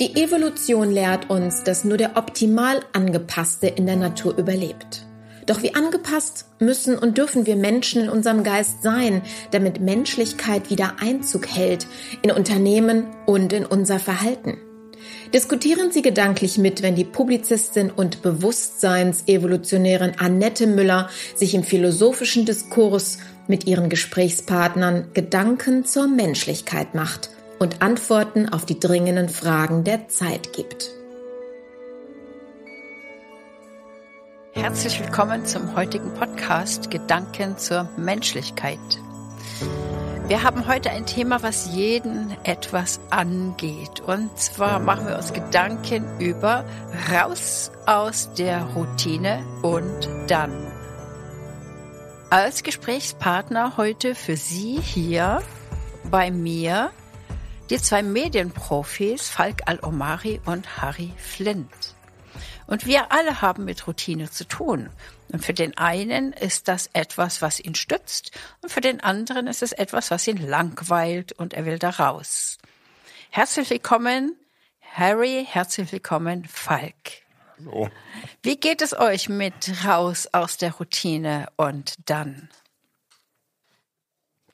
Die Evolution lehrt uns, dass nur der optimal angepasste in der Natur überlebt. Doch wie angepasst müssen und dürfen wir Menschen in unserem Geist sein, damit Menschlichkeit wieder Einzug hält in Unternehmen und in unser Verhalten? Diskutieren Sie gedanklich mit, wenn die Publizistin und Bewusstseinsevolutionärin Annette Müller sich im philosophischen Diskurs mit ihren Gesprächspartnern Gedanken zur Menschlichkeit macht und Antworten auf die dringenden Fragen der Zeit gibt. Herzlich willkommen zum heutigen Podcast Gedanken zur Menschlichkeit. Wir haben heute ein Thema, was jeden etwas angeht. Und zwar machen wir uns Gedanken über raus aus der Routine und dann. Als Gesprächspartner heute für Sie hier bei mir die zwei Medienprofis Falk Al-Omari und Harry Flint. Und wir alle haben mit Routine zu tun. Und für den einen ist das etwas, was ihn stützt, und für den anderen ist es etwas, was ihn langweilt und er will da raus. Herzlich willkommen, Harry, herzlich willkommen, Falk. Hallo. Wie geht es euch mit raus aus der Routine und dann?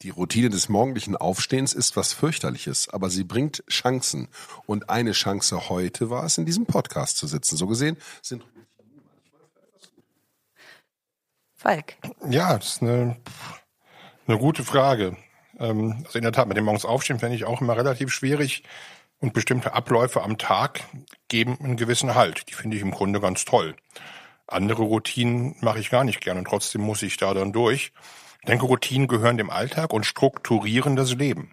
Die Routine des morgendlichen Aufstehens ist was fürchterliches, aber sie bringt Chancen. Und eine Chance heute war es, in diesem Podcast zu sitzen. So gesehen sind Routinen Falk. Ja, das ist eine, eine gute Frage. Ähm, also in der Tat, mit dem morgens Aufstehen fände ich auch immer relativ schwierig. Und bestimmte Abläufe am Tag geben einen gewissen Halt. Die finde ich im Grunde ganz toll. Andere Routinen mache ich gar nicht gern und trotzdem muss ich da dann durch denke, Routinen gehören dem Alltag und strukturieren das Leben.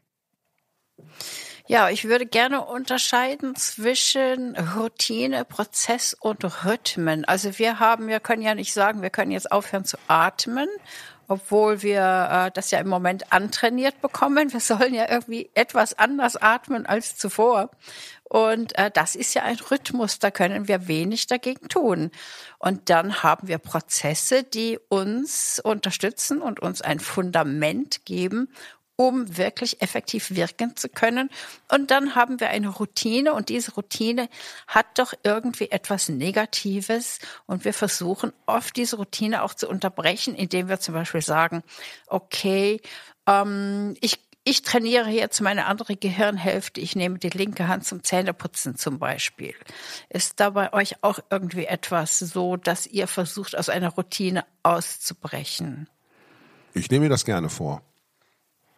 Ja, ich würde gerne unterscheiden zwischen Routine, Prozess und Rhythmen. Also wir haben, wir können ja nicht sagen, wir können jetzt aufhören zu atmen, obwohl wir äh, das ja im Moment antrainiert bekommen. Wir sollen ja irgendwie etwas anders atmen als zuvor. Und äh, das ist ja ein Rhythmus, da können wir wenig dagegen tun. Und dann haben wir Prozesse, die uns unterstützen und uns ein Fundament geben, um wirklich effektiv wirken zu können. Und dann haben wir eine Routine und diese Routine hat doch irgendwie etwas Negatives und wir versuchen oft diese Routine auch zu unterbrechen, indem wir zum Beispiel sagen, okay, ähm, ich ich trainiere jetzt meine andere Gehirnhälfte. Ich nehme die linke Hand zum Zähneputzen zum Beispiel. Ist da bei euch auch irgendwie etwas so, dass ihr versucht, aus einer Routine auszubrechen? Ich nehme mir das gerne vor.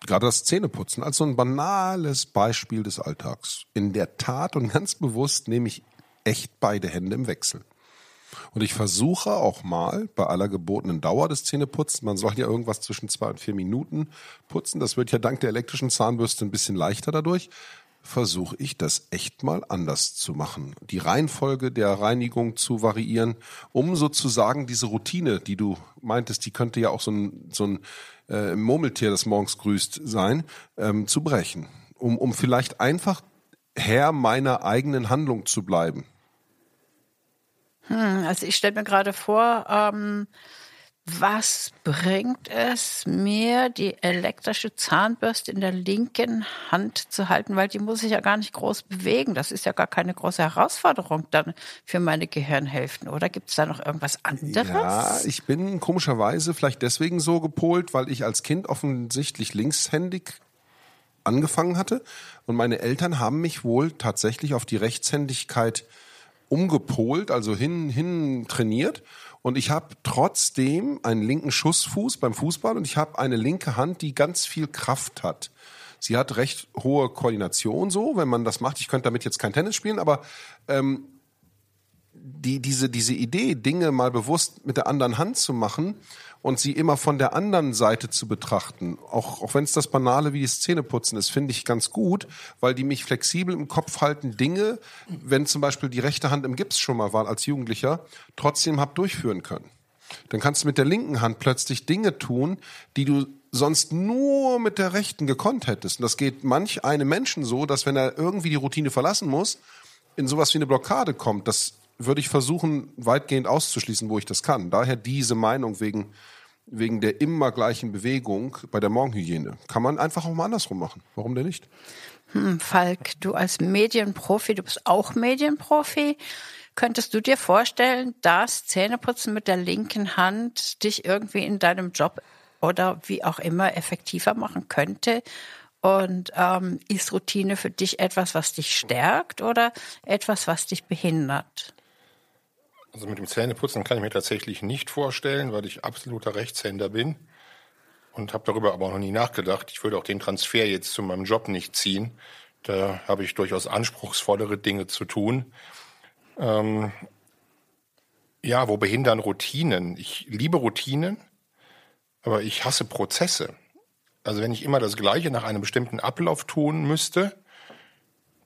Gerade das Zähneputzen als so ein banales Beispiel des Alltags. In der Tat und ganz bewusst nehme ich echt beide Hände im Wechsel. Und ich versuche auch mal bei aller gebotenen Dauer des Zähneputzens, man soll ja irgendwas zwischen zwei und vier Minuten putzen, das wird ja dank der elektrischen Zahnbürste ein bisschen leichter dadurch, versuche ich das echt mal anders zu machen. Die Reihenfolge der Reinigung zu variieren, um sozusagen diese Routine, die du meintest, die könnte ja auch so ein, so ein äh, Murmeltier, das morgens grüßt, sein, ähm, zu brechen. Um, um vielleicht einfach Herr meiner eigenen Handlung zu bleiben. Hm, also ich stelle mir gerade vor, ähm, was bringt es mir, die elektrische Zahnbürste in der linken Hand zu halten, weil die muss ich ja gar nicht groß bewegen. Das ist ja gar keine große Herausforderung dann für meine Gehirnhälften. Oder gibt es da noch irgendwas anderes? Ja, ich bin komischerweise vielleicht deswegen so gepolt, weil ich als Kind offensichtlich linkshändig angefangen hatte und meine Eltern haben mich wohl tatsächlich auf die Rechtshändigkeit äh, umgepolt, also hin, hin trainiert. Und ich habe trotzdem einen linken Schussfuß beim Fußball und ich habe eine linke Hand, die ganz viel Kraft hat. Sie hat recht hohe Koordination so, wenn man das macht. Ich könnte damit jetzt kein Tennis spielen, aber ähm, die, diese, diese Idee, Dinge mal bewusst mit der anderen Hand zu machen, und sie immer von der anderen Seite zu betrachten, auch, auch wenn es das Banale wie das Zähneputzen ist, finde ich ganz gut, weil die mich flexibel im Kopf halten, Dinge, wenn zum Beispiel die rechte Hand im Gips schon mal war als Jugendlicher, trotzdem hab durchführen können. Dann kannst du mit der linken Hand plötzlich Dinge tun, die du sonst nur mit der rechten gekonnt hättest. Und das geht manch einem Menschen so, dass wenn er irgendwie die Routine verlassen muss, in sowas wie eine Blockade kommt. dass würde ich versuchen, weitgehend auszuschließen, wo ich das kann. Daher diese Meinung wegen, wegen der immer gleichen Bewegung bei der Morgenhygiene. Kann man einfach auch mal andersrum machen. Warum denn nicht? Hm, Falk, du als Medienprofi, du bist auch Medienprofi. Könntest du dir vorstellen, dass Zähneputzen mit der linken Hand dich irgendwie in deinem Job oder wie auch immer effektiver machen könnte? Und ähm, ist Routine für dich etwas, was dich stärkt oder etwas, was dich behindert? Also mit dem Zähneputzen kann ich mir tatsächlich nicht vorstellen, weil ich absoluter Rechtshänder bin und habe darüber aber auch noch nie nachgedacht. Ich würde auch den Transfer jetzt zu meinem Job nicht ziehen. Da habe ich durchaus anspruchsvollere Dinge zu tun. Ähm ja, wo behindern Routinen? Ich liebe Routinen, aber ich hasse Prozesse. Also wenn ich immer das Gleiche nach einem bestimmten Ablauf tun müsste,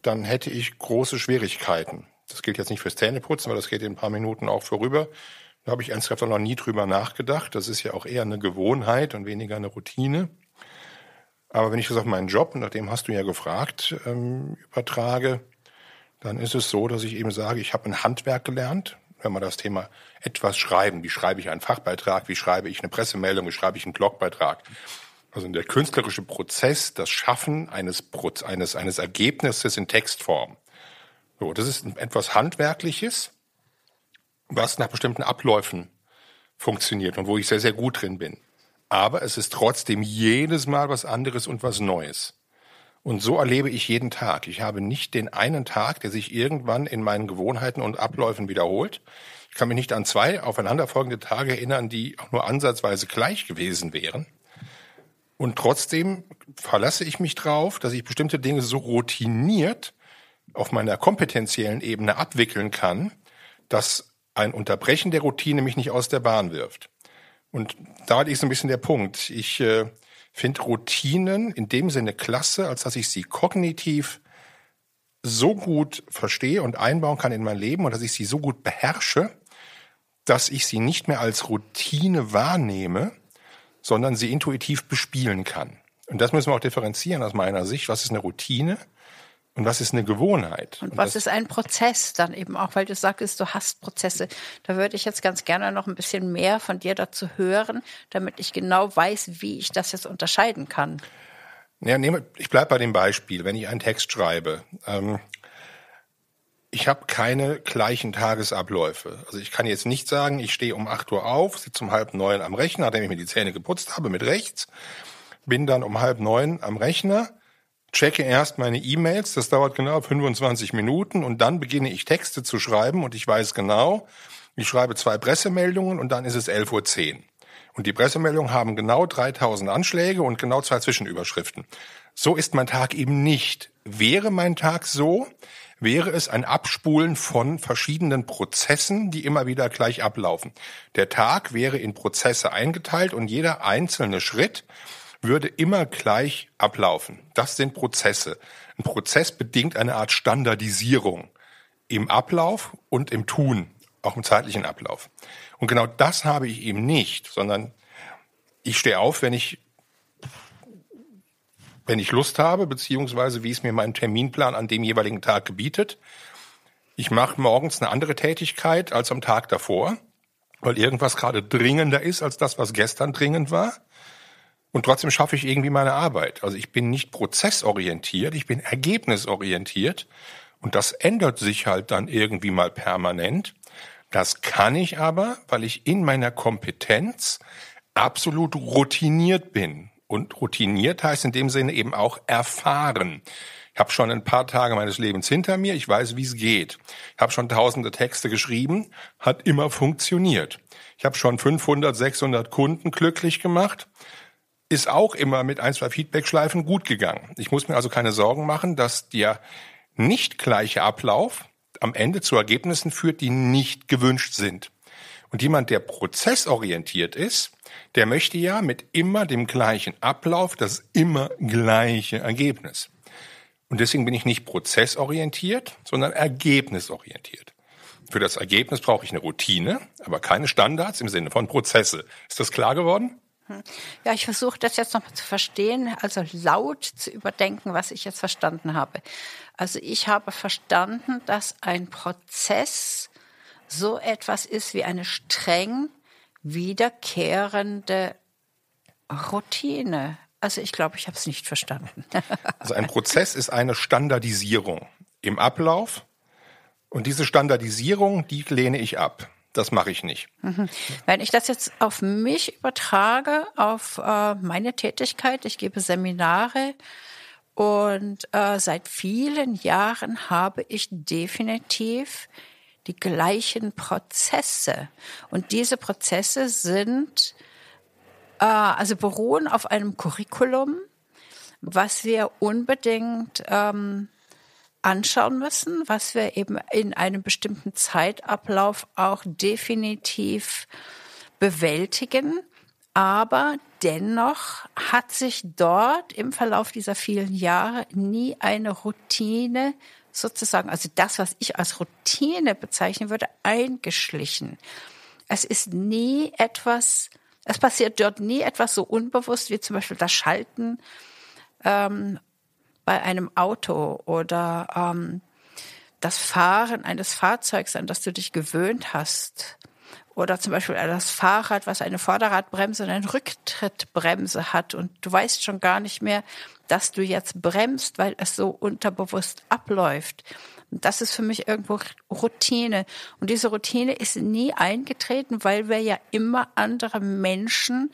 dann hätte ich große Schwierigkeiten. Das gilt jetzt nicht fürs Zähneputzen, weil das geht in ein paar Minuten auch vorüber. Da habe ich ernsthaft auch noch nie drüber nachgedacht. Das ist ja auch eher eine Gewohnheit und weniger eine Routine. Aber wenn ich das auf meinen Job, nachdem hast du ja gefragt, ähm, übertrage, dann ist es so, dass ich eben sage, ich habe ein Handwerk gelernt. Wenn man das Thema etwas schreiben, wie schreibe ich einen Fachbeitrag, wie schreibe ich eine Pressemeldung, wie schreibe ich einen Blogbeitrag. Also der künstlerische Prozess, das Schaffen eines, eines, eines Ergebnisses in Textform. So, das ist etwas Handwerkliches, was nach bestimmten Abläufen funktioniert und wo ich sehr, sehr gut drin bin. Aber es ist trotzdem jedes Mal was anderes und was Neues. Und so erlebe ich jeden Tag. Ich habe nicht den einen Tag, der sich irgendwann in meinen Gewohnheiten und Abläufen wiederholt. Ich kann mich nicht an zwei aufeinanderfolgende Tage erinnern, die auch nur ansatzweise gleich gewesen wären. Und trotzdem verlasse ich mich drauf, dass ich bestimmte Dinge so routiniert auf meiner kompetenziellen Ebene abwickeln kann, dass ein Unterbrechen der Routine mich nicht aus der Bahn wirft. Und da liegt so ein bisschen der Punkt. Ich äh, finde Routinen in dem Sinne klasse, als dass ich sie kognitiv so gut verstehe und einbauen kann in mein Leben und dass ich sie so gut beherrsche, dass ich sie nicht mehr als Routine wahrnehme, sondern sie intuitiv bespielen kann. Und das müssen wir auch differenzieren aus meiner Sicht. Was ist eine Routine? Und was ist eine Gewohnheit? Und, und was ist ein Prozess dann eben auch, weil du sagst, du hast Prozesse. Da würde ich jetzt ganz gerne noch ein bisschen mehr von dir dazu hören, damit ich genau weiß, wie ich das jetzt unterscheiden kann. Ja, nehme, ich bleibe bei dem Beispiel, wenn ich einen Text schreibe. Ähm, ich habe keine gleichen Tagesabläufe. Also ich kann jetzt nicht sagen, ich stehe um 8 Uhr auf, sitze um halb neun am Rechner, nachdem ich mir die Zähne geputzt habe mit rechts, bin dann um halb neun am Rechner, checke erst meine E-Mails, das dauert genau 25 Minuten und dann beginne ich Texte zu schreiben und ich weiß genau, ich schreibe zwei Pressemeldungen und dann ist es 11.10 Uhr. Und die Pressemeldungen haben genau 3000 Anschläge und genau zwei Zwischenüberschriften. So ist mein Tag eben nicht. Wäre mein Tag so, wäre es ein Abspulen von verschiedenen Prozessen, die immer wieder gleich ablaufen. Der Tag wäre in Prozesse eingeteilt und jeder einzelne Schritt würde immer gleich ablaufen. Das sind Prozesse. Ein Prozess bedingt eine Art Standardisierung im Ablauf und im Tun, auch im zeitlichen Ablauf. Und genau das habe ich eben nicht, sondern ich stehe auf, wenn ich wenn ich Lust habe, beziehungsweise wie es mir mein Terminplan an dem jeweiligen Tag gebietet. Ich mache morgens eine andere Tätigkeit als am Tag davor, weil irgendwas gerade dringender ist als das, was gestern dringend war und trotzdem schaffe ich irgendwie meine Arbeit. Also ich bin nicht prozessorientiert, ich bin ergebnisorientiert und das ändert sich halt dann irgendwie mal permanent. Das kann ich aber, weil ich in meiner Kompetenz absolut routiniert bin. Und routiniert heißt in dem Sinne eben auch erfahren. Ich habe schon ein paar Tage meines Lebens hinter mir, ich weiß, wie es geht. Ich habe schon tausende Texte geschrieben, hat immer funktioniert. Ich habe schon 500, 600 Kunden glücklich gemacht, ist auch immer mit ein, zwei Feedbackschleifen gut gegangen. Ich muss mir also keine Sorgen machen, dass der nicht gleiche Ablauf am Ende zu Ergebnissen führt, die nicht gewünscht sind. Und jemand, der prozessorientiert ist, der möchte ja mit immer dem gleichen Ablauf das immer gleiche Ergebnis. Und deswegen bin ich nicht prozessorientiert, sondern ergebnisorientiert. Für das Ergebnis brauche ich eine Routine, aber keine Standards im Sinne von Prozesse. Ist das klar geworden? Hm. Ja, ich versuche das jetzt nochmal zu verstehen, also laut zu überdenken, was ich jetzt verstanden habe. Also ich habe verstanden, dass ein Prozess so etwas ist wie eine streng wiederkehrende Routine. Also ich glaube, ich habe es nicht verstanden. also ein Prozess ist eine Standardisierung im Ablauf und diese Standardisierung, die lehne ich ab das mache ich nicht. Mhm. Wenn ich das jetzt auf mich übertrage, auf äh, meine Tätigkeit, ich gebe Seminare und äh, seit vielen Jahren habe ich definitiv die gleichen Prozesse. Und diese Prozesse sind, äh, also beruhen auf einem Curriculum, was wir unbedingt ähm, anschauen müssen, was wir eben in einem bestimmten Zeitablauf auch definitiv bewältigen. Aber dennoch hat sich dort im Verlauf dieser vielen Jahre nie eine Routine sozusagen, also das, was ich als Routine bezeichnen würde, eingeschlichen. Es ist nie etwas, es passiert dort nie etwas so unbewusst wie zum Beispiel das Schalten ähm, bei einem Auto oder ähm, das Fahren eines Fahrzeugs, an das du dich gewöhnt hast. Oder zum Beispiel das Fahrrad, was eine Vorderradbremse und eine Rücktrittbremse hat. Und du weißt schon gar nicht mehr, dass du jetzt bremst, weil es so unterbewusst abläuft. Und das ist für mich irgendwo Routine. Und diese Routine ist nie eingetreten, weil wir ja immer andere Menschen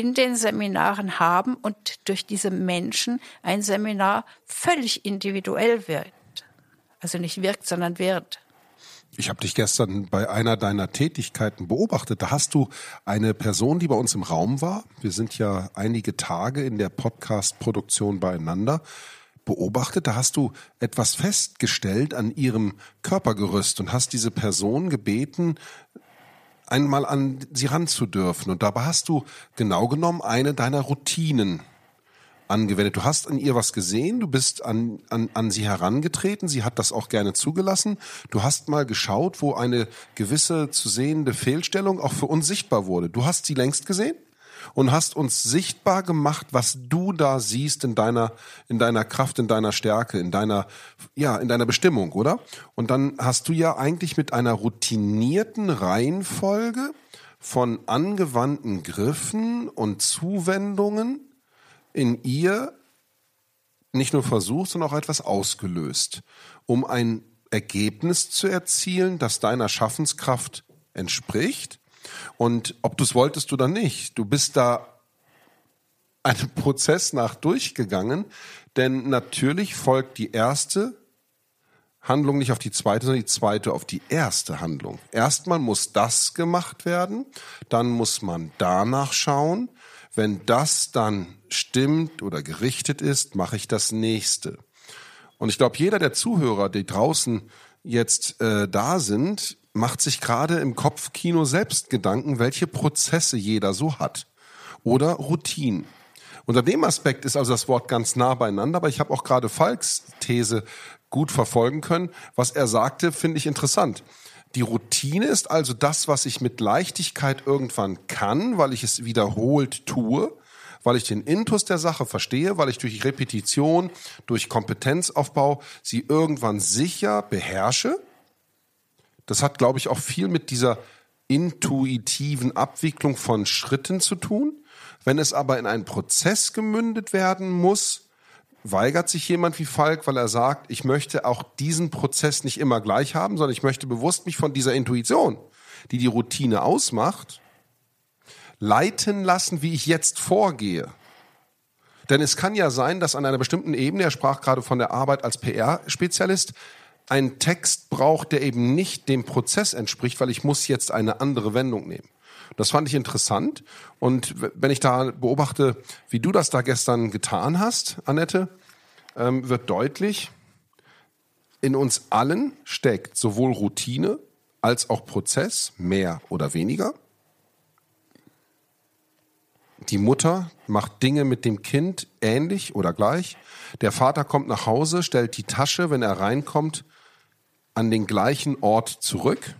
in den Seminaren haben und durch diese Menschen ein Seminar völlig individuell wird. Also nicht wirkt, sondern wird. Ich habe dich gestern bei einer deiner Tätigkeiten beobachtet. Da hast du eine Person, die bei uns im Raum war. Wir sind ja einige Tage in der Podcast-Produktion beieinander beobachtet, da hast du etwas festgestellt an ihrem Körpergerüst und hast diese Person gebeten, einmal an sie ran zu dürfen. Und dabei hast du genau genommen eine deiner Routinen angewendet. Du hast an ihr was gesehen, du bist an, an, an sie herangetreten, sie hat das auch gerne zugelassen. Du hast mal geschaut, wo eine gewisse zu sehende Fehlstellung auch für uns sichtbar wurde. Du hast sie längst gesehen? und hast uns sichtbar gemacht, was du da siehst in deiner, in deiner Kraft, in deiner Stärke, in deiner, ja, in deiner Bestimmung, oder? Und dann hast du ja eigentlich mit einer routinierten Reihenfolge von angewandten Griffen und Zuwendungen in ihr nicht nur versucht, sondern auch etwas ausgelöst, um ein Ergebnis zu erzielen, das deiner Schaffenskraft entspricht und ob du es wolltest oder nicht, du bist da einem Prozess nach durchgegangen, denn natürlich folgt die erste Handlung nicht auf die zweite, sondern die zweite auf die erste Handlung. Erstmal muss das gemacht werden, dann muss man danach schauen. Wenn das dann stimmt oder gerichtet ist, mache ich das nächste. Und ich glaube, jeder der Zuhörer, die draußen jetzt äh, da sind, macht sich gerade im Kopfkino selbst Gedanken, welche Prozesse jeder so hat. Oder Routinen. Unter dem Aspekt ist also das Wort ganz nah beieinander, aber ich habe auch gerade Falks These gut verfolgen können. Was er sagte, finde ich interessant. Die Routine ist also das, was ich mit Leichtigkeit irgendwann kann, weil ich es wiederholt tue, weil ich den Intus der Sache verstehe, weil ich durch Repetition, durch Kompetenzaufbau sie irgendwann sicher beherrsche das hat, glaube ich, auch viel mit dieser intuitiven Abwicklung von Schritten zu tun. Wenn es aber in einen Prozess gemündet werden muss, weigert sich jemand wie Falk, weil er sagt, ich möchte auch diesen Prozess nicht immer gleich haben, sondern ich möchte bewusst mich von dieser Intuition, die die Routine ausmacht, leiten lassen, wie ich jetzt vorgehe. Denn es kann ja sein, dass an einer bestimmten Ebene, er sprach gerade von der Arbeit als PR-Spezialist, einen Text braucht, der eben nicht dem Prozess entspricht, weil ich muss jetzt eine andere Wendung nehmen. Das fand ich interessant. Und wenn ich da beobachte, wie du das da gestern getan hast, Annette, ähm, wird deutlich, in uns allen steckt sowohl Routine als auch Prozess, mehr oder weniger. Die Mutter macht Dinge mit dem Kind ähnlich oder gleich. Der Vater kommt nach Hause, stellt die Tasche, wenn er reinkommt, an den gleichen Ort zurück.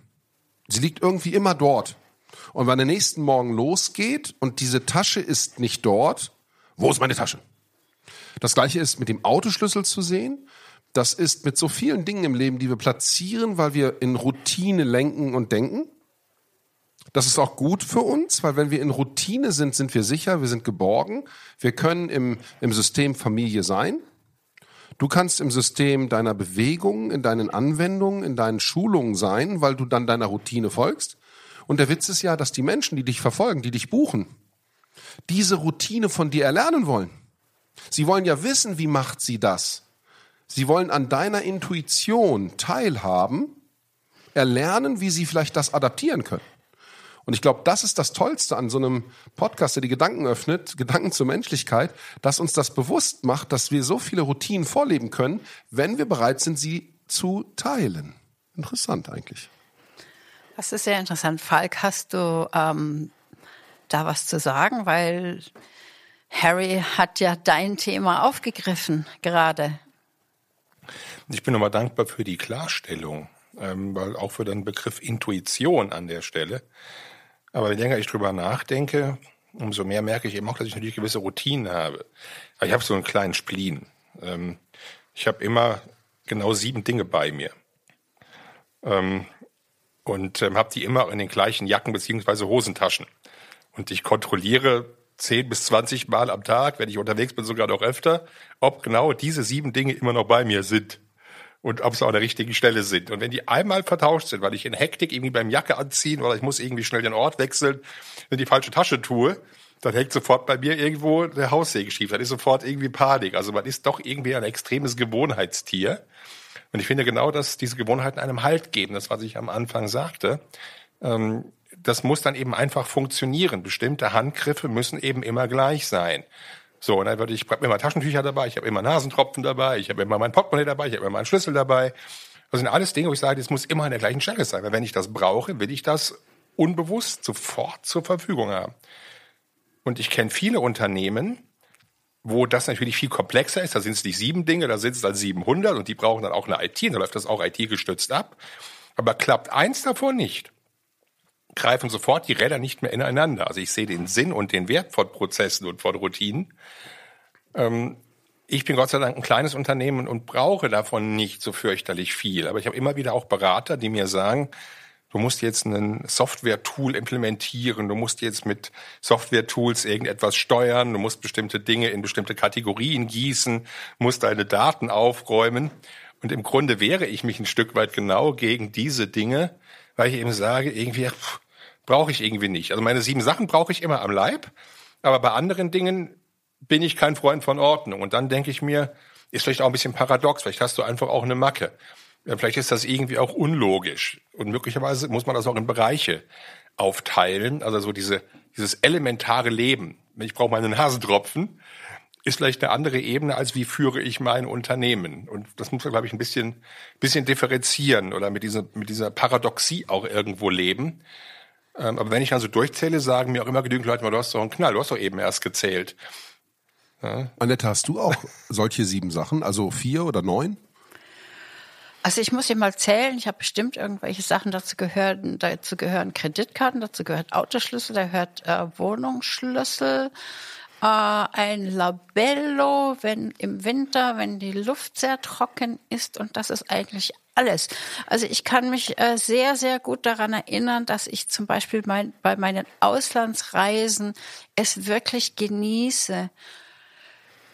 Sie liegt irgendwie immer dort. Und wenn der nächsten Morgen losgeht und diese Tasche ist nicht dort, wo ist meine Tasche? Das gleiche ist mit dem Autoschlüssel zu sehen. Das ist mit so vielen Dingen im Leben, die wir platzieren, weil wir in Routine lenken und denken. Das ist auch gut für uns, weil wenn wir in Routine sind, sind wir sicher, wir sind geborgen, wir können im, im System Familie sein. Du kannst im System deiner Bewegung, in deinen Anwendungen, in deinen Schulungen sein, weil du dann deiner Routine folgst. Und der Witz ist ja, dass die Menschen, die dich verfolgen, die dich buchen, diese Routine von dir erlernen wollen. Sie wollen ja wissen, wie macht sie das. Sie wollen an deiner Intuition teilhaben, erlernen, wie sie vielleicht das adaptieren können. Und ich glaube, das ist das Tollste an so einem Podcast, der die Gedanken öffnet, Gedanken zur Menschlichkeit, dass uns das bewusst macht, dass wir so viele Routinen vorleben können, wenn wir bereit sind, sie zu teilen. Interessant eigentlich. Das ist sehr interessant. Falk, hast du ähm, da was zu sagen? Weil Harry hat ja dein Thema aufgegriffen gerade. Ich bin nochmal dankbar für die Klarstellung, ähm, weil auch für den Begriff Intuition an der Stelle aber je länger ich drüber nachdenke, umso mehr merke ich eben auch, dass ich natürlich gewisse Routinen habe. Aber also ich habe so einen kleinen Spleen. Ähm, ich habe immer genau sieben Dinge bei mir. Ähm, und ähm, habe die immer in den gleichen Jacken beziehungsweise Hosentaschen. Und ich kontrolliere zehn bis zwanzig Mal am Tag, wenn ich unterwegs bin, sogar noch öfter, ob genau diese sieben Dinge immer noch bei mir sind und ob sie an der richtigen Stelle sind. Und wenn die einmal vertauscht sind, weil ich in Hektik irgendwie beim Jacke anziehen oder ich muss irgendwie schnell den Ort wechseln, in die falsche Tasche tue, dann hängt sofort bei mir irgendwo der Haussegen schief. Dann ist sofort irgendwie Panik. Also man ist doch irgendwie ein extremes Gewohnheitstier. Und ich finde genau, dass diese Gewohnheiten einem Halt geben. Das, was ich am Anfang sagte. Ähm, das muss dann eben einfach funktionieren. Bestimmte Handgriffe müssen eben immer gleich sein. So, und dann würde ich, ich habe immer Taschentücher dabei, ich habe immer Nasentropfen dabei, ich habe immer mein Portemonnaie dabei, ich habe immer meinen Schlüssel dabei. Das sind alles Dinge, wo ich sage, das muss immer an der gleichen Stelle sein. Weil wenn ich das brauche, will ich das unbewusst sofort zur Verfügung haben. Und ich kenne viele Unternehmen, wo das natürlich viel komplexer ist. Da sind es nicht sieben Dinge, da sind es dann 700 und die brauchen dann auch eine IT und da läuft das auch IT-gestützt ab. Aber klappt eins davon nicht, greifen sofort die Räder nicht mehr ineinander. Also ich sehe den Sinn und den Wert von Prozessen und von Routinen. Ähm, ich bin Gott sei Dank ein kleines Unternehmen und brauche davon nicht so fürchterlich viel. Aber ich habe immer wieder auch Berater, die mir sagen, du musst jetzt ein Software-Tool implementieren, du musst jetzt mit Software-Tools irgendetwas steuern, du musst bestimmte Dinge in bestimmte Kategorien gießen, musst deine Daten aufräumen. Und im Grunde wehre ich mich ein Stück weit genau gegen diese Dinge, weil ich eben sage, irgendwie, pff, brauche ich irgendwie nicht. Also meine sieben Sachen brauche ich immer am Leib, aber bei anderen Dingen bin ich kein Freund von Ordnung. Und dann denke ich mir, ist vielleicht auch ein bisschen paradox, vielleicht hast du einfach auch eine Macke. Vielleicht ist das irgendwie auch unlogisch. Und möglicherweise muss man das auch in Bereiche aufteilen. Also so diese, dieses elementare Leben. Ich brauche meinen Hasentropfen. Ist vielleicht eine andere Ebene, als wie führe ich mein Unternehmen. Und das muss man, glaube ich, ein bisschen, bisschen differenzieren oder mit dieser, mit dieser Paradoxie auch irgendwo leben. Ähm, aber wenn ich dann so durchzähle, sagen mir auch immer genügend Leute, du hast doch einen Knall, du hast doch eben erst gezählt. Ja. Annette, hast du auch solche sieben Sachen, also vier oder neun? Also ich muss hier mal zählen, ich habe bestimmt irgendwelche Sachen dazu gehören. Dazu gehören Kreditkarten, dazu gehört Autoschlüssel, da gehört äh, Wohnungsschlüssel, äh, ein Labello, wenn im Winter, wenn die Luft sehr trocken ist und das ist eigentlich alles. Also ich kann mich äh, sehr, sehr gut daran erinnern, dass ich zum Beispiel mein, bei meinen Auslandsreisen es wirklich genieße,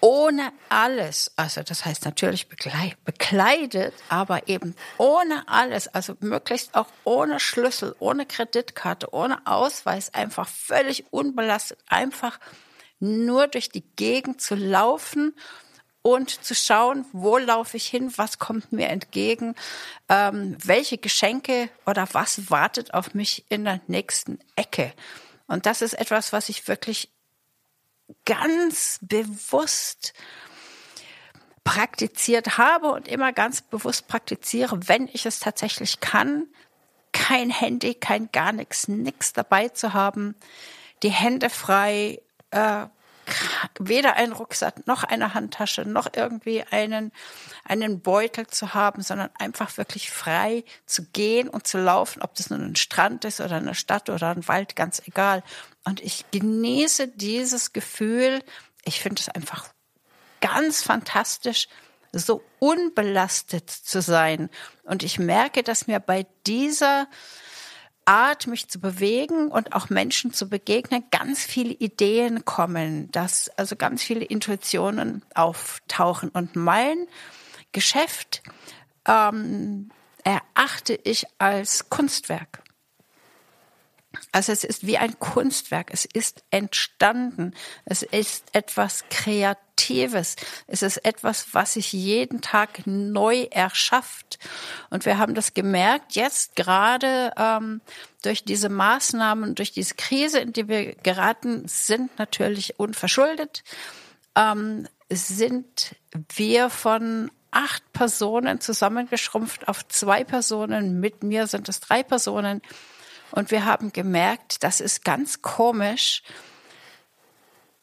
ohne alles, also das heißt natürlich bekleidet, aber eben ohne alles, also möglichst auch ohne Schlüssel, ohne Kreditkarte, ohne Ausweis, einfach völlig unbelastet, einfach nur durch die Gegend zu laufen und zu schauen, wo laufe ich hin, was kommt mir entgegen, ähm, welche Geschenke oder was wartet auf mich in der nächsten Ecke. Und das ist etwas, was ich wirklich ganz bewusst praktiziert habe und immer ganz bewusst praktiziere, wenn ich es tatsächlich kann, kein Handy, kein gar nichts, nichts dabei zu haben, die Hände frei, äh, weder einen Rucksack noch eine Handtasche noch irgendwie einen, einen Beutel zu haben, sondern einfach wirklich frei zu gehen und zu laufen, ob das nun ein Strand ist oder eine Stadt oder ein Wald, ganz egal. Und ich genieße dieses Gefühl. Ich finde es einfach ganz fantastisch, so unbelastet zu sein. Und ich merke, dass mir bei dieser Art, mich zu bewegen und auch Menschen zu begegnen, ganz viele Ideen kommen, dass also ganz viele Intuitionen auftauchen. Und mein Geschäft ähm, erachte ich als Kunstwerk. Also es ist wie ein Kunstwerk, es ist entstanden, es ist etwas Kreatives, es ist etwas, was sich jeden Tag neu erschafft. Und wir haben das gemerkt, jetzt gerade ähm, durch diese Maßnahmen, durch diese Krise, in die wir geraten sind, natürlich unverschuldet, ähm, sind wir von acht Personen zusammengeschrumpft auf zwei Personen, mit mir sind es drei Personen und wir haben gemerkt, das ist ganz komisch.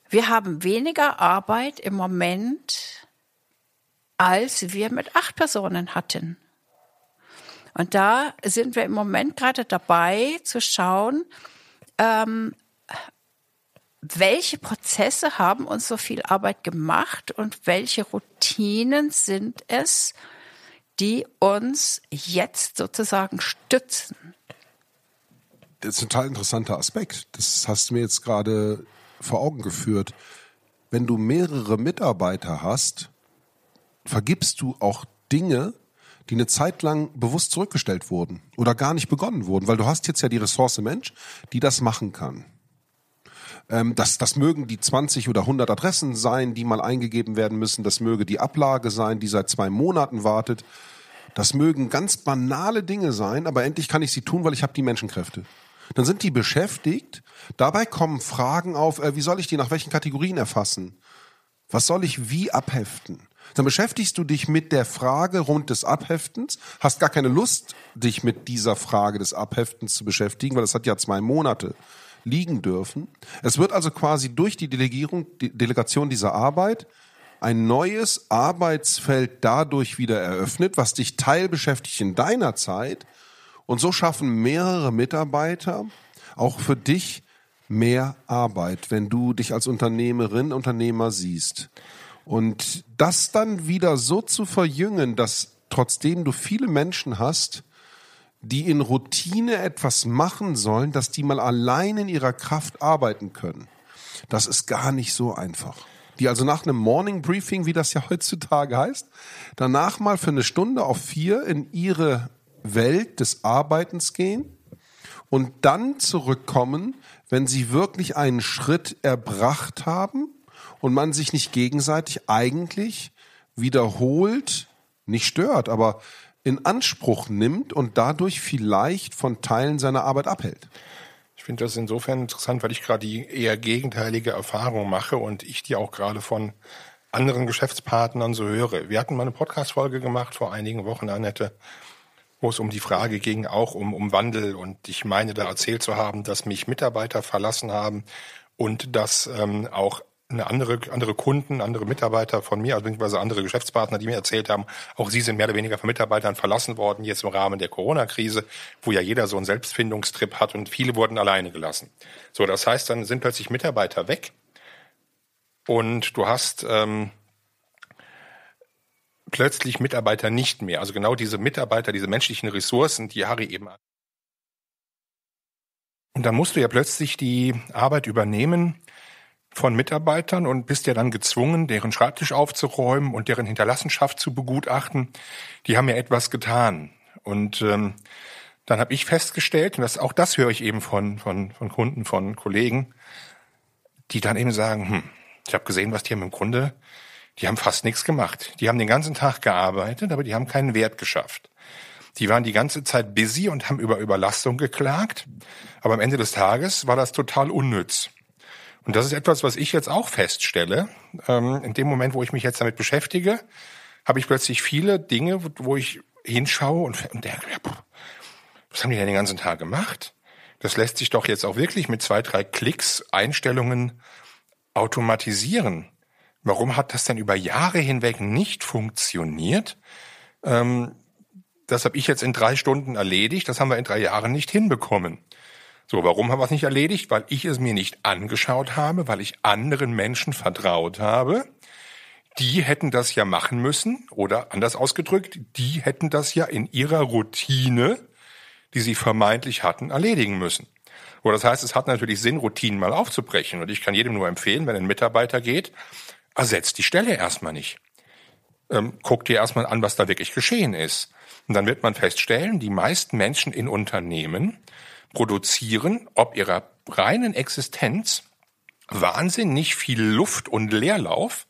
Wir haben weniger Arbeit im Moment, als wir mit acht Personen hatten. Und da sind wir im Moment gerade dabei zu schauen, ähm, welche Prozesse haben uns so viel Arbeit gemacht und welche Routinen sind es, die uns jetzt sozusagen stützen das ist ein total interessanter Aspekt. Das hast du mir jetzt gerade vor Augen geführt. Wenn du mehrere Mitarbeiter hast, vergibst du auch Dinge, die eine Zeit lang bewusst zurückgestellt wurden oder gar nicht begonnen wurden, weil du hast jetzt ja die Ressource Mensch, die das machen kann. Ähm, das, das mögen die 20 oder 100 Adressen sein, die mal eingegeben werden müssen. Das möge die Ablage sein, die seit zwei Monaten wartet. Das mögen ganz banale Dinge sein, aber endlich kann ich sie tun, weil ich habe die Menschenkräfte. Dann sind die beschäftigt. Dabei kommen Fragen auf, äh, wie soll ich die nach welchen Kategorien erfassen? Was soll ich wie abheften? Dann beschäftigst du dich mit der Frage rund des Abheftens, hast gar keine Lust, dich mit dieser Frage des Abheftens zu beschäftigen, weil das hat ja zwei Monate liegen dürfen. Es wird also quasi durch die Delegierung, die Delegation dieser Arbeit ein neues Arbeitsfeld dadurch wieder eröffnet, was dich teilbeschäftigt in deiner Zeit, und so schaffen mehrere Mitarbeiter auch für dich mehr Arbeit, wenn du dich als Unternehmerin, Unternehmer siehst. Und das dann wieder so zu verjüngen, dass trotzdem du viele Menschen hast, die in Routine etwas machen sollen, dass die mal allein in ihrer Kraft arbeiten können. Das ist gar nicht so einfach. Die also nach einem Morning Briefing, wie das ja heutzutage heißt, danach mal für eine Stunde auf vier in ihre Welt des Arbeitens gehen und dann zurückkommen, wenn sie wirklich einen Schritt erbracht haben und man sich nicht gegenseitig eigentlich wiederholt, nicht stört, aber in Anspruch nimmt und dadurch vielleicht von Teilen seiner Arbeit abhält. Ich finde das insofern interessant, weil ich gerade die eher gegenteilige Erfahrung mache und ich die auch gerade von anderen Geschäftspartnern so höre. Wir hatten mal eine Podcast-Folge gemacht vor einigen Wochen, Annette, wo es um die Frage ging, auch um, um Wandel. Und ich meine, da erzählt zu haben, dass mich Mitarbeiter verlassen haben und dass ähm, auch eine andere, andere Kunden, andere Mitarbeiter von mir, also beziehungsweise andere Geschäftspartner, die mir erzählt haben, auch sie sind mehr oder weniger von Mitarbeitern verlassen worden, jetzt im Rahmen der Corona-Krise, wo ja jeder so einen Selbstfindungstrip hat und viele wurden alleine gelassen. So, das heißt, dann sind plötzlich Mitarbeiter weg und du hast ähm, plötzlich Mitarbeiter nicht mehr. Also genau diese Mitarbeiter, diese menschlichen Ressourcen, die Harry eben. Und dann musst du ja plötzlich die Arbeit übernehmen von Mitarbeitern und bist ja dann gezwungen, deren Schreibtisch aufzuräumen und deren Hinterlassenschaft zu begutachten. Die haben ja etwas getan. Und ähm, dann habe ich festgestellt, und das, auch das höre ich eben von, von, von Kunden, von Kollegen, die dann eben sagen, hm, ich habe gesehen, was die haben im Grunde die haben fast nichts gemacht. Die haben den ganzen Tag gearbeitet, aber die haben keinen Wert geschafft. Die waren die ganze Zeit busy und haben über Überlastung geklagt. Aber am Ende des Tages war das total unnütz. Und das ist etwas, was ich jetzt auch feststelle. Ähm, in dem Moment, wo ich mich jetzt damit beschäftige, habe ich plötzlich viele Dinge, wo ich hinschaue und, und denke, was haben die denn den ganzen Tag gemacht? Das lässt sich doch jetzt auch wirklich mit zwei, drei Klicks Einstellungen automatisieren. Warum hat das denn über Jahre hinweg nicht funktioniert? Ähm, das habe ich jetzt in drei Stunden erledigt, das haben wir in drei Jahren nicht hinbekommen. So, warum haben wir es nicht erledigt? Weil ich es mir nicht angeschaut habe, weil ich anderen Menschen vertraut habe. Die hätten das ja machen müssen oder anders ausgedrückt, die hätten das ja in ihrer Routine, die sie vermeintlich hatten, erledigen müssen. So, das heißt, es hat natürlich Sinn, Routinen mal aufzubrechen. Und ich kann jedem nur empfehlen, wenn ein Mitarbeiter geht ersetzt die Stelle erstmal nicht. Ähm, guck dir erstmal an, was da wirklich geschehen ist. Und dann wird man feststellen, die meisten Menschen in Unternehmen produzieren ob ihrer reinen Existenz wahnsinnig viel Luft und Leerlauf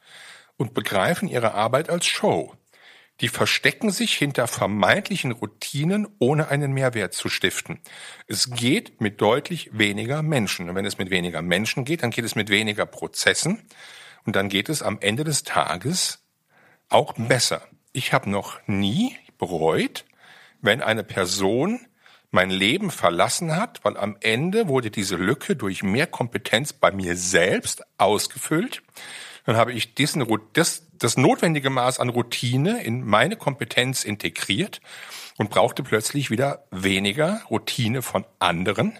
und begreifen ihre Arbeit als Show. Die verstecken sich hinter vermeintlichen Routinen, ohne einen Mehrwert zu stiften. Es geht mit deutlich weniger Menschen. Und wenn es mit weniger Menschen geht, dann geht es mit weniger Prozessen. Und dann geht es am Ende des Tages auch besser. Ich habe noch nie bereut, wenn eine Person mein Leben verlassen hat, weil am Ende wurde diese Lücke durch mehr Kompetenz bei mir selbst ausgefüllt. Dann habe ich diesen, das, das notwendige Maß an Routine in meine Kompetenz integriert und brauchte plötzlich wieder weniger Routine von anderen,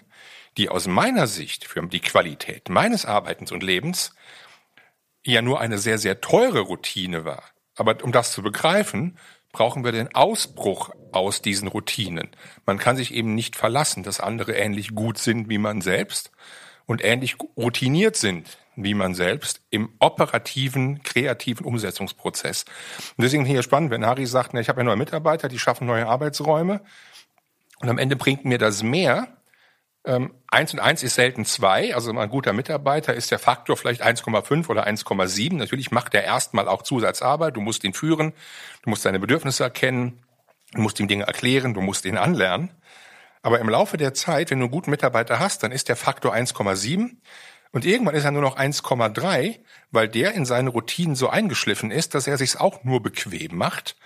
die aus meiner Sicht für die Qualität meines Arbeitens und Lebens ja nur eine sehr, sehr teure Routine war. Aber um das zu begreifen, brauchen wir den Ausbruch aus diesen Routinen. Man kann sich eben nicht verlassen, dass andere ähnlich gut sind wie man selbst und ähnlich routiniert sind wie man selbst im operativen, kreativen Umsetzungsprozess. Und deswegen hier spannend, wenn Harry sagt, na, ich habe ja neue Mitarbeiter, die schaffen neue Arbeitsräume und am Ende bringt mir das mehr, ähm, eins und eins ist selten zwei, also ein guter Mitarbeiter ist der Faktor vielleicht 1,5 oder 1,7. Natürlich macht er erstmal auch Zusatzarbeit, du musst ihn führen, du musst seine Bedürfnisse erkennen, du musst ihm Dinge erklären, du musst ihn anlernen. Aber im Laufe der Zeit, wenn du einen guten Mitarbeiter hast, dann ist der Faktor 1,7 und irgendwann ist er nur noch 1,3, weil der in seine Routinen so eingeschliffen ist, dass er sich's auch nur bequem macht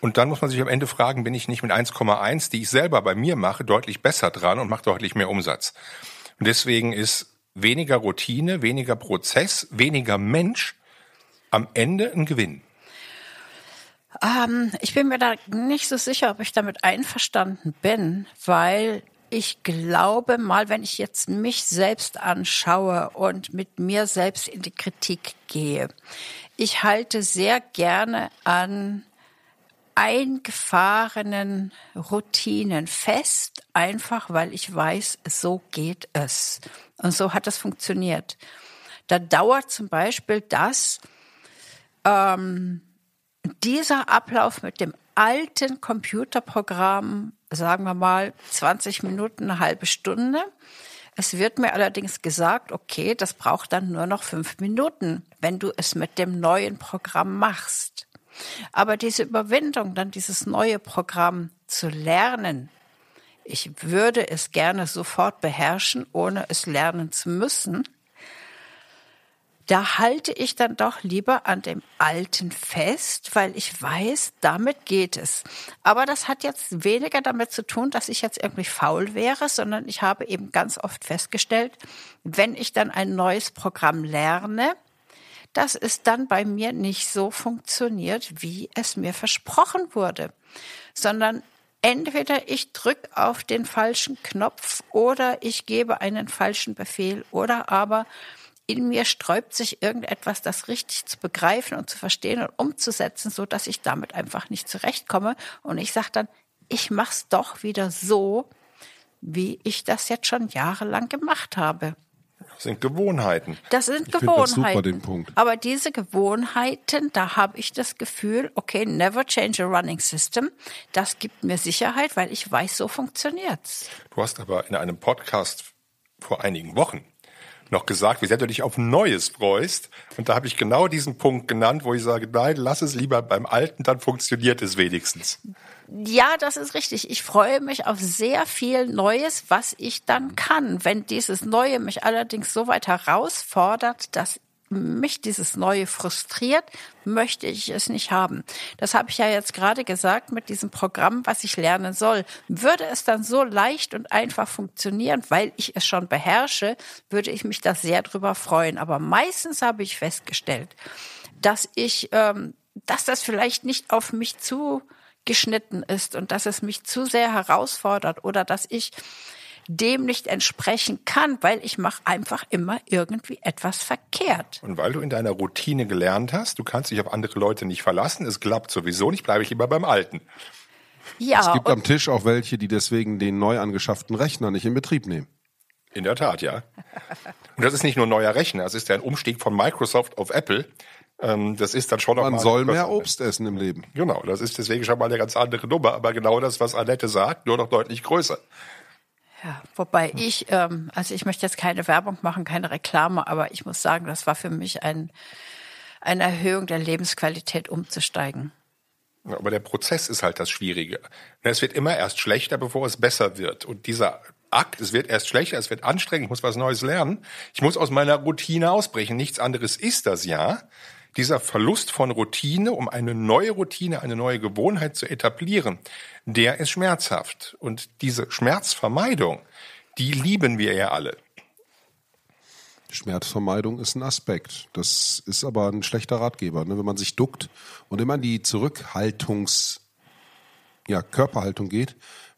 und dann muss man sich am Ende fragen, bin ich nicht mit 1,1, die ich selber bei mir mache, deutlich besser dran und mache deutlich mehr Umsatz. Und deswegen ist weniger Routine, weniger Prozess, weniger Mensch am Ende ein Gewinn. Ähm, ich bin mir da nicht so sicher, ob ich damit einverstanden bin, weil ich glaube mal, wenn ich jetzt mich selbst anschaue und mit mir selbst in die Kritik gehe, ich halte sehr gerne an eingefahrenen Routinen fest, einfach weil ich weiß, so geht es. Und so hat das funktioniert. Da dauert zum Beispiel das, ähm, dieser Ablauf mit dem alten Computerprogramm, sagen wir mal 20 Minuten, eine halbe Stunde. Es wird mir allerdings gesagt, okay, das braucht dann nur noch fünf Minuten, wenn du es mit dem neuen Programm machst. Aber diese Überwindung, dann dieses neue Programm zu lernen, ich würde es gerne sofort beherrschen, ohne es lernen zu müssen, da halte ich dann doch lieber an dem Alten fest, weil ich weiß, damit geht es. Aber das hat jetzt weniger damit zu tun, dass ich jetzt irgendwie faul wäre, sondern ich habe eben ganz oft festgestellt, wenn ich dann ein neues Programm lerne, dass es dann bei mir nicht so funktioniert, wie es mir versprochen wurde, sondern entweder ich drücke auf den falschen Knopf oder ich gebe einen falschen Befehl oder aber in mir sträubt sich irgendetwas, das richtig zu begreifen und zu verstehen und umzusetzen, so dass ich damit einfach nicht zurechtkomme. Und ich sage dann, ich mach's doch wieder so, wie ich das jetzt schon jahrelang gemacht habe. Das sind Gewohnheiten. Das sind ich Gewohnheiten. Das super, den Punkt. Aber diese Gewohnheiten, da habe ich das Gefühl, okay, never change a running system. Das gibt mir Sicherheit, weil ich weiß, so funktioniert's. Du hast aber in einem Podcast vor einigen Wochen noch gesagt, wie sehr du dich auf Neues freust. Und da habe ich genau diesen Punkt genannt, wo ich sage, nein, lass es lieber beim Alten, dann funktioniert es wenigstens. Ja, das ist richtig. Ich freue mich auf sehr viel Neues, was ich dann kann. Wenn dieses Neue mich allerdings so weit herausfordert, dass mich dieses Neue frustriert, möchte ich es nicht haben. Das habe ich ja jetzt gerade gesagt mit diesem Programm, was ich lernen soll. Würde es dann so leicht und einfach funktionieren, weil ich es schon beherrsche, würde ich mich da sehr drüber freuen. Aber meistens habe ich festgestellt, dass ich, ähm, dass das vielleicht nicht auf mich zugeschnitten ist und dass es mich zu sehr herausfordert oder dass ich dem nicht entsprechen kann, weil ich mache einfach immer irgendwie etwas verkehrt. Und weil du in deiner Routine gelernt hast, du kannst dich auf andere Leute nicht verlassen, es klappt sowieso nicht, bleibe ich immer beim Alten. Ja, es gibt am Tisch auch welche, die deswegen den neu angeschafften Rechner nicht in Betrieb nehmen. In der Tat, ja. Und das ist nicht nur neuer Rechner, es ist ja ein Umstieg von Microsoft auf Apple. Ähm, das ist dann schon Man mal soll mehr Obst essen im Leben. Genau, das ist deswegen schon mal eine ganz andere Nummer, aber genau das, was Annette sagt, nur noch deutlich größer. Ja, wobei ich, ähm, also ich möchte jetzt keine Werbung machen, keine Reklame, aber ich muss sagen, das war für mich ein, eine Erhöhung der Lebensqualität umzusteigen. Aber der Prozess ist halt das Schwierige. Ne, es wird immer erst schlechter, bevor es besser wird. Und dieser Akt, es wird erst schlechter, es wird anstrengend, ich muss was Neues lernen. Ich muss aus meiner Routine ausbrechen. Nichts anderes ist das ja dieser Verlust von Routine, um eine neue Routine, eine neue Gewohnheit zu etablieren, der ist schmerzhaft. Und diese Schmerzvermeidung, die lieben wir ja alle. Schmerzvermeidung ist ein Aspekt. Das ist aber ein schlechter Ratgeber. Ne? Wenn man sich duckt und immer in die Zurückhaltungs-, ja, Körperhaltung geht,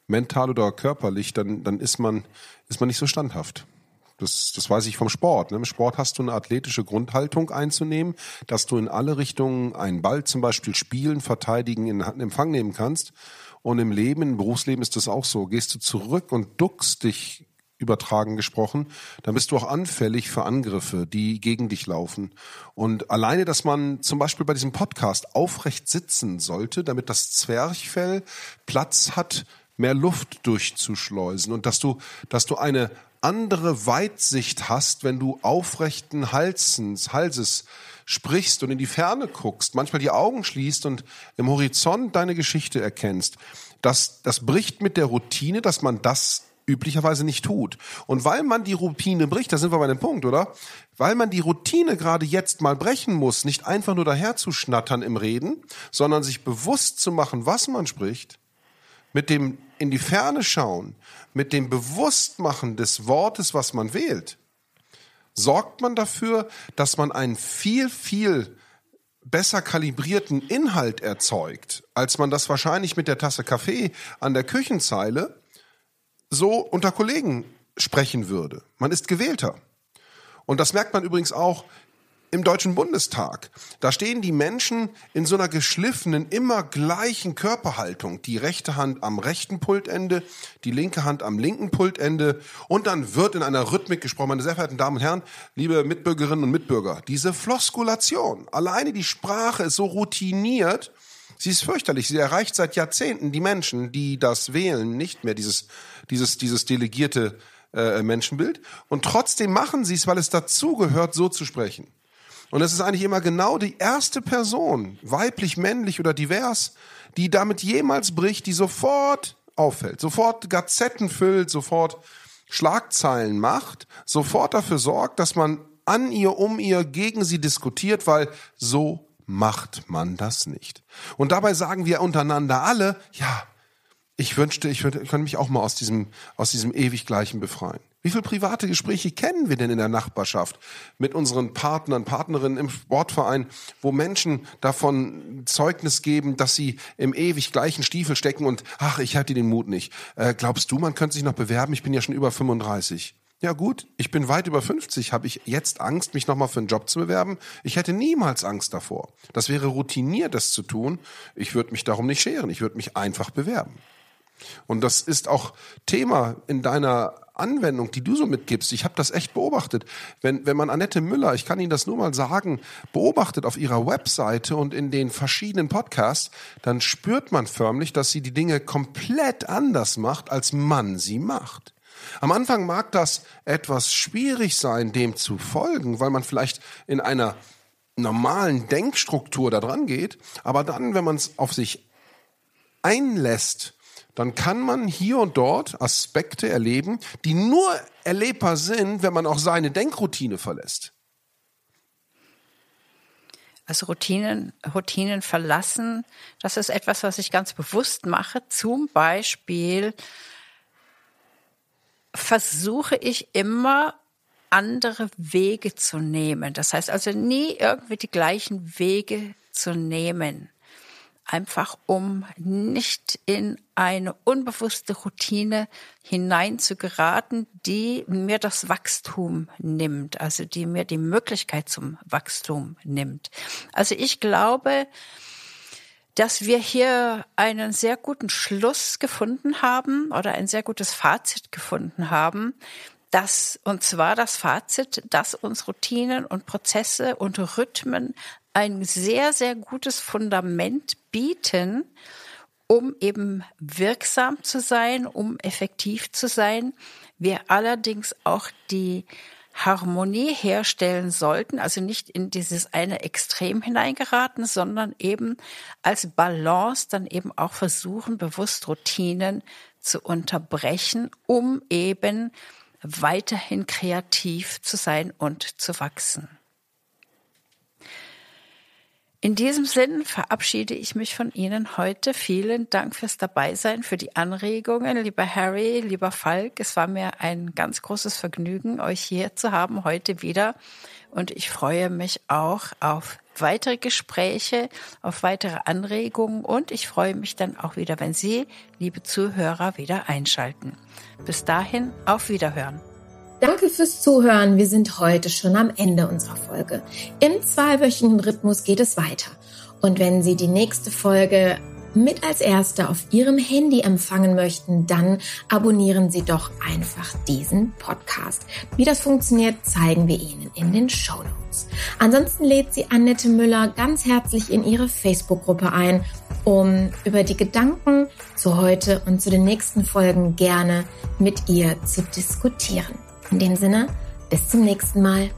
mental oder körperlich, dann, dann ist, man, ist man nicht so standhaft. Das, das weiß ich vom Sport. Ne? Im Sport hast du eine athletische Grundhaltung einzunehmen, dass du in alle Richtungen einen Ball zum Beispiel spielen, verteidigen, in Empfang nehmen kannst. Und im Leben, im Berufsleben ist das auch so. Gehst du zurück und duckst dich übertragen gesprochen, dann bist du auch anfällig für Angriffe, die gegen dich laufen. Und alleine, dass man zum Beispiel bei diesem Podcast aufrecht sitzen sollte, damit das Zwerchfell Platz hat, mehr Luft durchzuschleusen und dass du, dass du eine andere Weitsicht hast, wenn du aufrechten Halsens, Halses sprichst und in die Ferne guckst, manchmal die Augen schließt und im Horizont deine Geschichte erkennst. Das, das bricht mit der Routine, dass man das üblicherweise nicht tut. Und weil man die Routine bricht, da sind wir bei dem Punkt, oder? Weil man die Routine gerade jetzt mal brechen muss, nicht einfach nur daher zu schnattern im Reden, sondern sich bewusst zu machen, was man spricht, mit dem in die Ferne schauen, mit dem Bewusstmachen des Wortes, was man wählt, sorgt man dafür, dass man einen viel, viel besser kalibrierten Inhalt erzeugt, als man das wahrscheinlich mit der Tasse Kaffee an der Küchenzeile so unter Kollegen sprechen würde. Man ist gewählter. Und das merkt man übrigens auch im Deutschen Bundestag. Da stehen die Menschen in so einer geschliffenen, immer gleichen Körperhaltung. Die rechte Hand am rechten Pultende, die linke Hand am linken Pultende. Und dann wird in einer Rhythmik gesprochen. Meine sehr verehrten Damen und Herren, liebe Mitbürgerinnen und Mitbürger, diese Floskulation, alleine die Sprache ist so routiniert, Sie ist fürchterlich. Sie erreicht seit Jahrzehnten die Menschen, die das wählen, nicht mehr dieses, dieses, dieses delegierte äh, Menschenbild. Und trotzdem machen sie es, weil es dazugehört, so zu sprechen. Und es ist eigentlich immer genau die erste Person, weiblich, männlich oder divers, die damit jemals bricht, die sofort auffällt, sofort Gazetten füllt, sofort Schlagzeilen macht, sofort dafür sorgt, dass man an ihr, um ihr, gegen sie diskutiert, weil so macht man das nicht. Und dabei sagen wir untereinander alle, ja, ich wünschte, ich, könnte mich auch mal aus diesem, aus diesem ewig Gleichen befreien. Wie viele private Gespräche kennen wir denn in der Nachbarschaft mit unseren Partnern, Partnerinnen im Sportverein, wo Menschen davon Zeugnis geben, dass sie im ewig gleichen Stiefel stecken und ach, ich hatte den Mut nicht. Äh, glaubst du, man könnte sich noch bewerben? Ich bin ja schon über 35. Ja gut, ich bin weit über 50. Habe ich jetzt Angst, mich nochmal für einen Job zu bewerben? Ich hätte niemals Angst davor. Das wäre routiniert, das zu tun. Ich würde mich darum nicht scheren. Ich würde mich einfach bewerben. Und das ist auch Thema in deiner Anwendung, die du so mitgibst, ich habe das echt beobachtet. Wenn, wenn man Annette Müller, ich kann Ihnen das nur mal sagen, beobachtet auf ihrer Webseite und in den verschiedenen Podcasts, dann spürt man förmlich, dass sie die Dinge komplett anders macht, als man sie macht. Am Anfang mag das etwas schwierig sein, dem zu folgen, weil man vielleicht in einer normalen Denkstruktur da dran geht, aber dann, wenn man es auf sich einlässt dann kann man hier und dort Aspekte erleben, die nur erlebbar sind, wenn man auch seine Denkroutine verlässt. Also Routinen, Routinen verlassen, das ist etwas, was ich ganz bewusst mache. Zum Beispiel versuche ich immer andere Wege zu nehmen. Das heißt also nie irgendwie die gleichen Wege zu nehmen einfach um nicht in eine unbewusste Routine hinein zu geraten, die mir das Wachstum nimmt, also die mir die Möglichkeit zum Wachstum nimmt. Also ich glaube, dass wir hier einen sehr guten Schluss gefunden haben oder ein sehr gutes Fazit gefunden haben, dass, und zwar das Fazit, dass uns Routinen und Prozesse und Rhythmen ein sehr, sehr gutes Fundament bieten, um eben wirksam zu sein, um effektiv zu sein. Wir allerdings auch die Harmonie herstellen sollten, also nicht in dieses eine Extrem hineingeraten, sondern eben als Balance dann eben auch versuchen, bewusst Routinen zu unterbrechen, um eben weiterhin kreativ zu sein und zu wachsen. In diesem Sinn verabschiede ich mich von Ihnen heute. Vielen Dank fürs Dabeisein, für die Anregungen, lieber Harry, lieber Falk. Es war mir ein ganz großes Vergnügen, euch hier zu haben heute wieder. Und ich freue mich auch auf weitere Gespräche, auf weitere Anregungen. Und ich freue mich dann auch wieder, wenn Sie, liebe Zuhörer, wieder einschalten. Bis dahin, auf Wiederhören. Danke fürs Zuhören. Wir sind heute schon am Ende unserer Folge. Im zweiwöchigen Rhythmus geht es weiter. Und wenn Sie die nächste Folge mit als erste auf Ihrem Handy empfangen möchten, dann abonnieren Sie doch einfach diesen Podcast. Wie das funktioniert, zeigen wir Ihnen in den Show Notes. Ansonsten lädt Sie Annette Müller ganz herzlich in ihre Facebook-Gruppe ein, um über die Gedanken zu heute und zu den nächsten Folgen gerne mit ihr zu diskutieren. In dem Sinne, bis zum nächsten Mal.